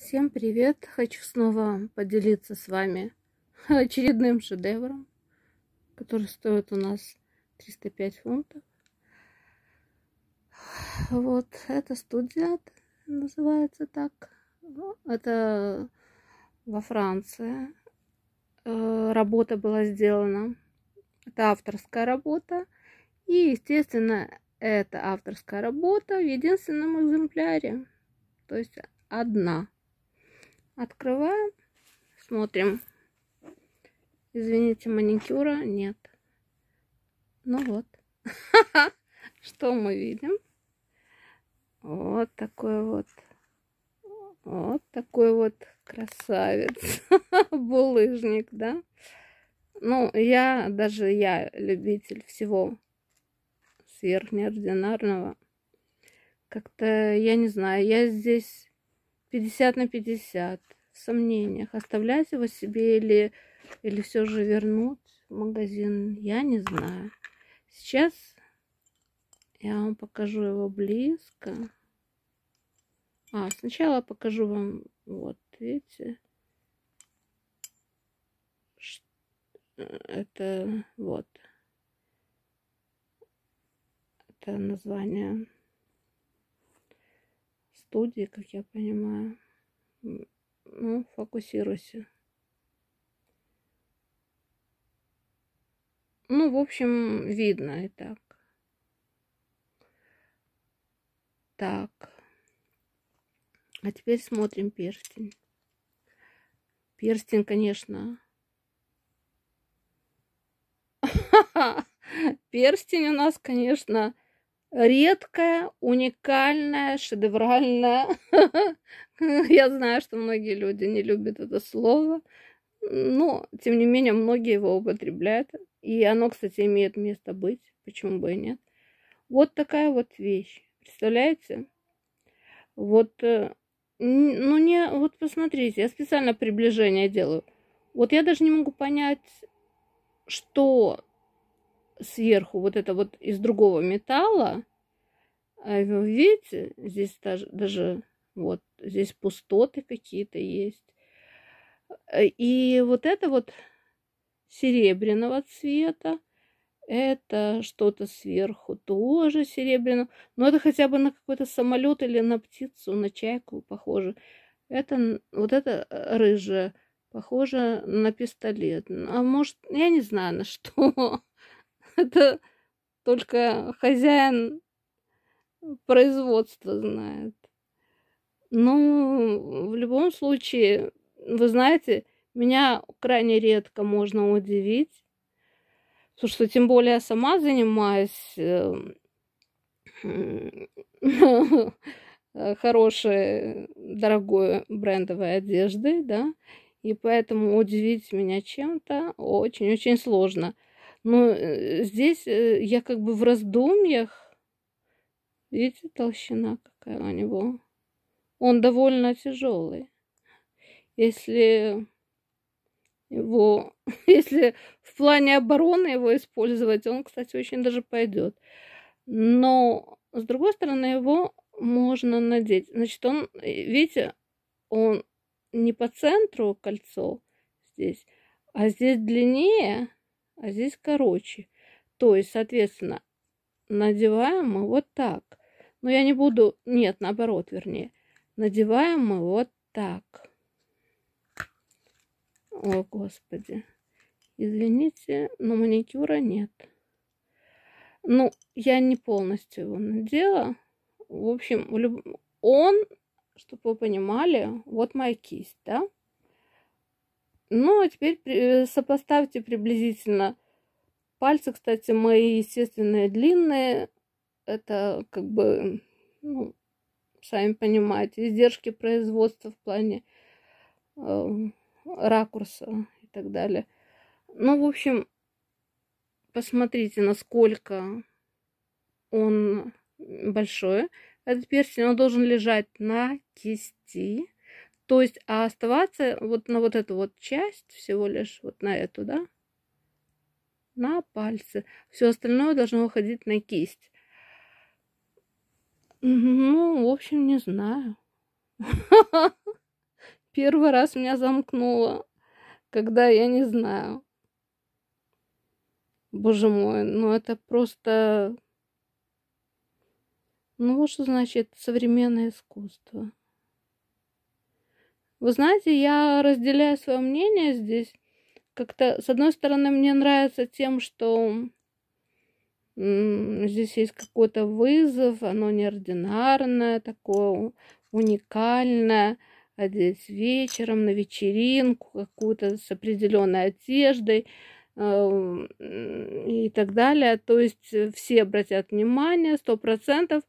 Всем привет! Хочу снова поделиться с вами очередным шедевром, который стоит у нас 305 фунтов. Вот, это студия, называется так. Это во Франции. Э, работа была сделана. Это авторская работа. И, естественно, это авторская работа в единственном экземпляре. То есть одна. Открываем, смотрим. Извините, маникюра нет. Ну вот. Что мы видим? Вот такой вот. Вот такой вот красавец. Булыжник, да? Ну, я, даже я любитель всего сверхнеординарного. Как-то, я не знаю, я здесь 50 на 50 в сомнениях, оставлять его себе или, или все же вернуть в магазин, я не знаю. Сейчас я вам покажу его близко. А, сначала покажу вам, вот, видите, это вот, это название студии, как я понимаю. Ну, фокусируйся. Ну, в общем, видно и так. Так. А теперь смотрим перстень. Перстень, конечно. Перстень у нас, конечно, редкая, уникальная, шедевральная. Я знаю, что многие люди не любят это слово, но, тем не менее, многие его употребляют. И оно, кстати, имеет место быть, почему бы и нет. Вот такая вот вещь, представляете? Вот, э, ну не, вот посмотрите, я специально приближение делаю. Вот я даже не могу понять, что сверху вот это вот из другого металла. А видите, здесь даже, даже вот здесь пустоты какие-то есть. И вот это вот серебряного цвета. Это что-то сверху тоже серебряного. Но это хотя бы на какой-то самолет или на птицу, на чайку похоже. Это вот это э, рыжее. Похоже на пистолет. А может, я не знаю на что. Это только хозяин производства знает. Но ну, в любом случае, вы знаете, меня крайне редко можно удивить, потому что тем более я сама занимаюсь эм, хорошей, дорогой брендовой одеждой, да, и поэтому удивить меня чем-то очень-очень сложно – но э, здесь э, я как бы в раздумьях. Видите, толщина какая у него. Он довольно тяжелый. Если его, если в плане обороны его использовать, он, кстати, очень даже пойдет. Но, с другой стороны, его можно надеть. Значит, он, э, видите, он не по центру кольцо здесь, а здесь длиннее а здесь короче. То есть, соответственно, надеваем мы вот так. Но я не буду... Нет, наоборот, вернее. Надеваем мы вот так. О, Господи. Извините, но маникюра нет. Ну, я не полностью его надела. В общем, он, чтобы вы понимали, вот моя кисть, да? Ну, а теперь э, сопоставьте приблизительно. Пальцы, кстати, мои, естественные, длинные. Это как бы, ну, сами понимаете, издержки производства в плане э, ракурса и так далее. Ну, в общем, посмотрите, насколько он большой. Этот перстень, он должен лежать на кисти то есть, а оставаться вот на вот эту вот часть, всего лишь вот на эту, да, на пальцы. Все остальное должно уходить на кисть. Ну, в общем, не знаю. Первый раз меня замкнуло, когда я не знаю. Боже мой, ну это просто... Ну вот что значит современное искусство. Вы знаете, я разделяю свое мнение здесь. Как-то, с одной стороны, мне нравится тем, что здесь есть какой-то вызов, оно неординарное, такое уникальное. А здесь вечером на вечеринку, какую-то с определенной одеждой эм, и так далее. То есть э, все обратят внимание, сто процентов.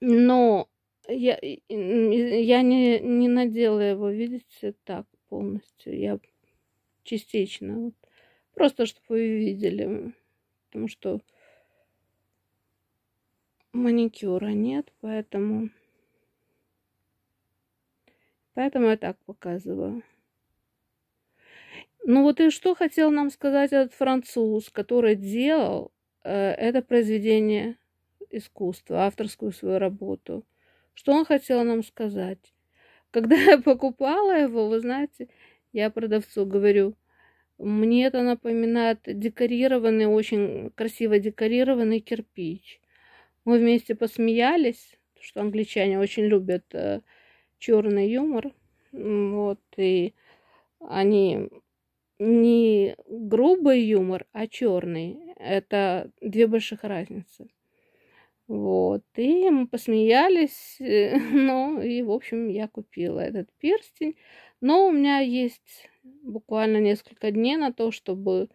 Но я, я не, не надела его, видите, так полностью. Я частично. Вот. Просто, чтобы вы видели. Потому что маникюра нет, поэтому... Поэтому я так показываю. Ну вот и что хотел нам сказать этот француз, который делал э, это произведение искусства, авторскую свою работу. Что он хотел нам сказать? Когда я покупала его, вы знаете, я продавцу говорю, мне это напоминает декорированный, очень красиво декорированный кирпич. Мы вместе посмеялись, что англичане очень любят э, черный юмор. Вот, и они не грубый юмор, а черный. Это две больших разницы. Вот. И мы посмеялись. Ну, и, в общем, я купила этот перстень. Но у меня есть буквально несколько дней на то, чтобы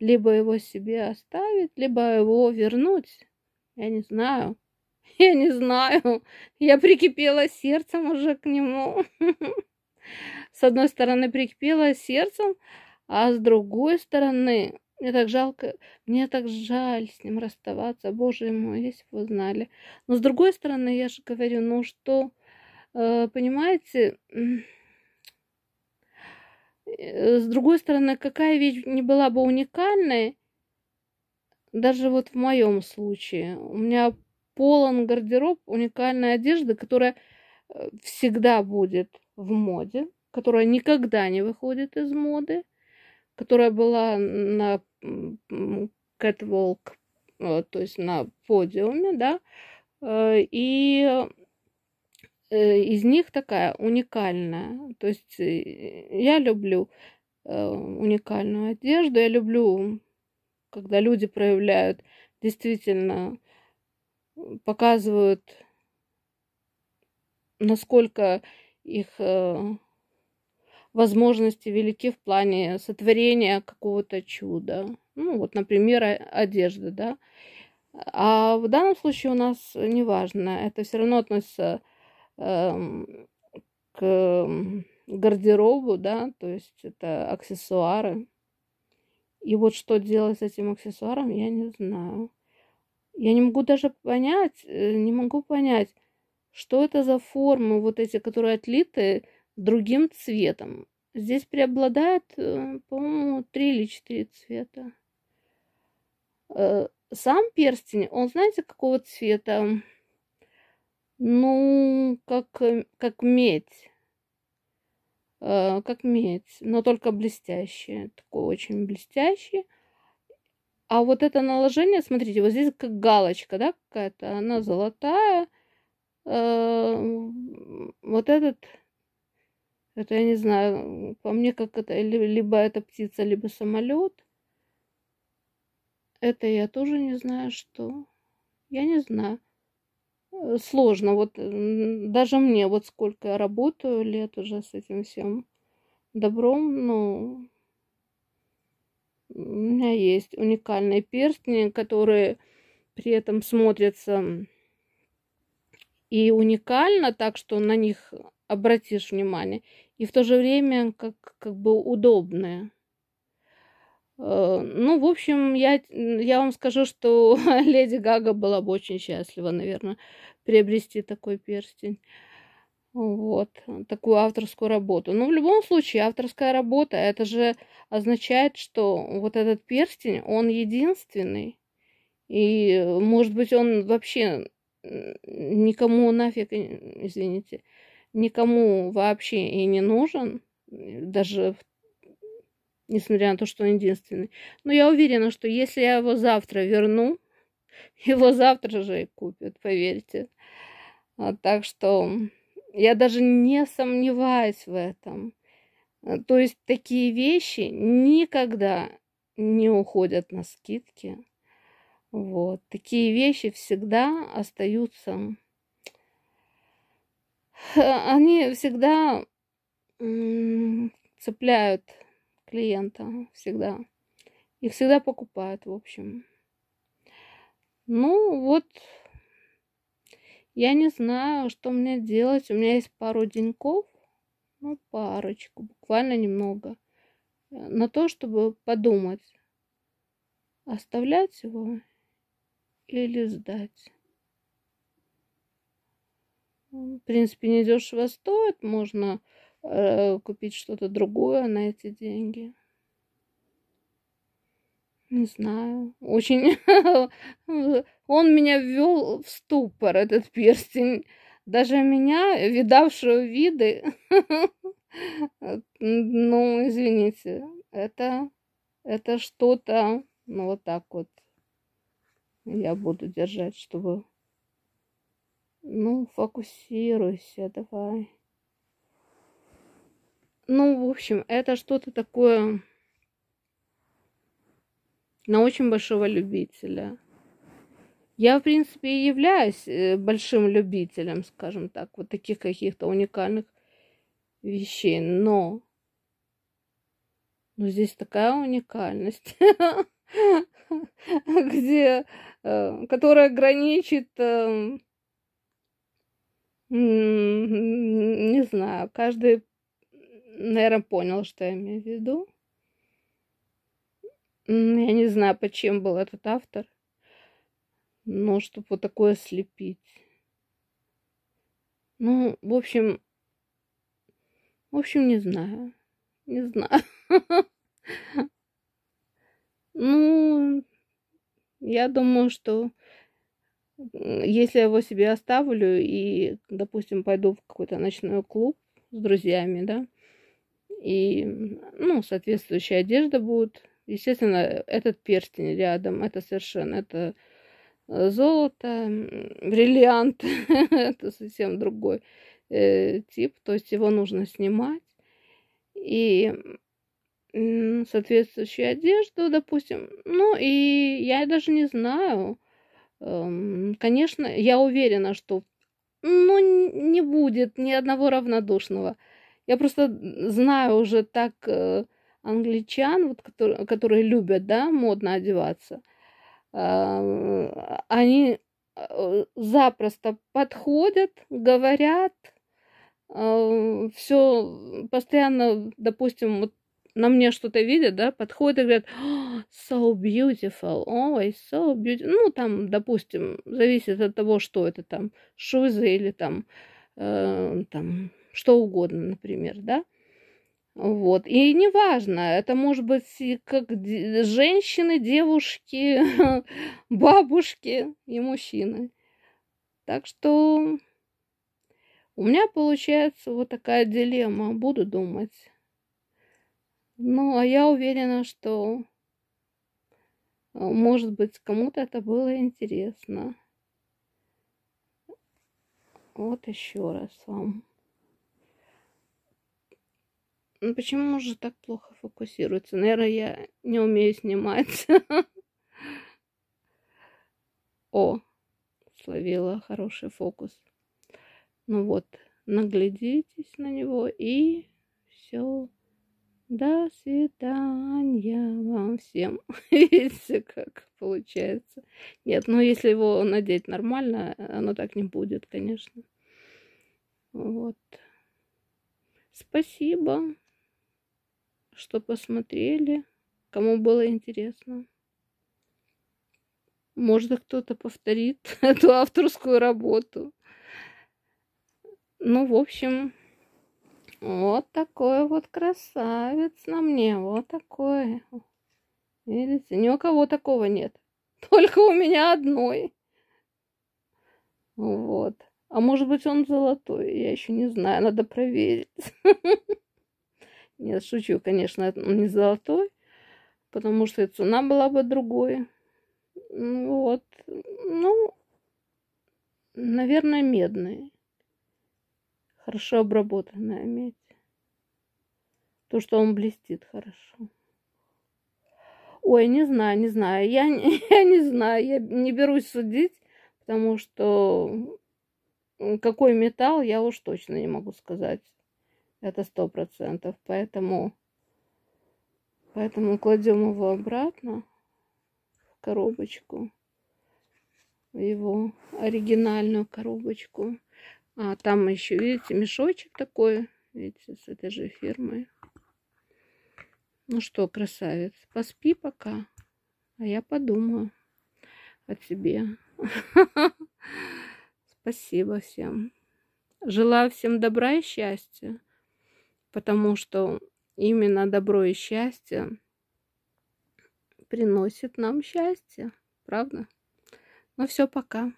либо его себе оставить, либо его вернуть. Я не знаю. Я не знаю. Я прикипела сердцем уже к нему. С одной стороны, прикипела сердцем, а с другой стороны, мне так жалко, мне так жаль с ним расставаться. Боже мой, если бы вы знали. Но с другой стороны, я же говорю, ну что, э, понимаете, э, с другой стороны, какая вещь не была бы уникальной, даже вот в моем случае. У меня полон гардероб уникальной одежды, которая э, всегда будет в моде, которая никогда не выходит из моды, которая была на кэтволк, ну, то есть на подиуме, да, э, и э, из них такая уникальная. То есть э, я люблю уникальную одежду, я люблю, когда люди проявляют действительно показывают, насколько их возможности велики в плане сотворения какого-то чуда. Ну, вот, например, одежда, да. А в данном случае у нас неважно, это все равно относится э, к гардеробу, да, то есть это аксессуары. И вот что делать с этим аксессуаром, я не знаю. Я не могу даже понять, э, не могу понять, что это за формы вот эти, которые отлиты другим цветом. Здесь преобладает, э, по-моему, три или четыре цвета. Э, сам перстень, он знаете, какого цвета? Ну, как, э, как медь. Как медь, но только блестящий. Такой очень блестящий. А вот это наложение, смотрите, вот здесь как галочка, да, какая-то, она золотая. вот этот это я не знаю, по мне как это, либо это птица, либо самолет. Это я тоже не знаю, что. Я не знаю. Э, сложно. Вот даже мне, вот сколько я работаю лет уже с этим всем добром, ну, у меня есть уникальные перстни, которые при этом смотрятся и уникально, так что на них обратишь внимание, и в то же время как, как бы удобное. Э, ну, в общем, я, я вам скажу, что леди Гага была бы очень счастлива, наверное, приобрести такой перстень. Вот, такую авторскую работу. Но ну, в любом случае, авторская работа, это же означает, что вот этот перстень, он единственный. И, может быть, он вообще никому нафиг, извините, никому вообще и не нужен, э, даже несмотря на то, что он единственный. Но я уверена, что если я его завтра верну, его завтра же и купят, поверьте. А, так что я даже не сомневаюсь в этом. А, то есть такие вещи никогда не уходят на скидки. Вот. Такие вещи всегда остаются Э, они всегда цепляют клиента, всегда. Их всегда покупают, в общем. Ну, вот, я не знаю, что мне делать. У меня есть пару деньков, ну, парочку, буквально немного, э, на то, чтобы подумать, оставлять его или сдать в принципе, недешево стоит. Можно э, купить что-то другое на эти деньги. Не знаю. Очень... Он меня ввел в ступор, этот перстень. Даже меня, э, видавшую виды... Э, ну, извините, это, это что-то, ну, вот так вот я буду держать, чтобы ну, фокусируйся, давай. Ну, в общем, это что-то такое на очень большого любителя. Я, в принципе, и являюсь э, большим любителем, скажем так, вот таких каких-то уникальных вещей, но... Но здесь такая уникальность, где, э, которая граничит эм, не знаю, каждый, наверное, понял, что я имею в виду. Я не знаю, почему был этот автор. Но чтобы вот такое слепить. Ну, в общем, в общем, не знаю. Не знаю. Ну, я думаю, что если я его себе оставлю и, допустим, пойду в какой-то ночной клуб с друзьями, да, и, ну, соответствующая одежда будет, естественно, этот перстень рядом, это совершенно, это э, золото, бриллиант, это совсем другой э, тип, то есть его нужно снимать, и соответствующую одежду, допустим, ну, и я даже не знаю, Эм, конечно, я уверена, что ну, не будет ни одного равнодушного. Я просто знаю уже так э, англичан, вот, которые, которые любят, да, модно одеваться. Эм, они э, запросто подходят, говорят, эм, все постоянно, допустим, вот на мне что-то видят, да, подходят и говорят, oh, so beautiful, always oh, so beautiful. Ну, там, допустим, зависит от того, что это там, шузы или там, э, там, что угодно, например, да. Вот. И неважно, это может быть как женщины, девушки, бабушки и мужчины. Так что у меня получается вот такая дилемма. Буду думать. Ну, а я уверена, что, э, может быть, кому-то это было интересно. Вот еще раз вам. Ну, почему уже так плохо фокусируется? Наверное, я не умею снимать. О, словила хороший фокус. Ну вот, наглядитесь на него и все. До свидания вам всем. Видите, как получается. Нет, ну если его надеть нормально, оно так не будет, конечно. Вот. Спасибо, что посмотрели. Кому было интересно. Может, кто-то повторит эту авторскую работу. Ну, в общем, вот такой вот красавец на мне. Вот такой. Видите, ни у кого такого нет. Только у меня одной. Вот. А может быть он золотой, я еще не знаю, надо проверить. Нет, шучу, конечно, он не золотой, потому что цена была бы другой. Ну вот. Ну, наверное, медный. Хорошо обработанная медь. То, что он блестит хорошо. Ой, не знаю, не знаю. Я, не, я не знаю, я не берусь судить, потому что какой металл, я уж точно не могу сказать. Это сто процентов. Поэтому, поэтому кладем его обратно в коробочку, в его оригинальную коробочку. А там еще, видите, мешочек такой. Видите, с этой же фирмы. Ну что, красавец, поспи пока. А я подумаю о тебе. Спасибо всем. Желаю всем добра и счастья, потому что именно добро и счастье приносит нам счастье, правда? Ну все, пока.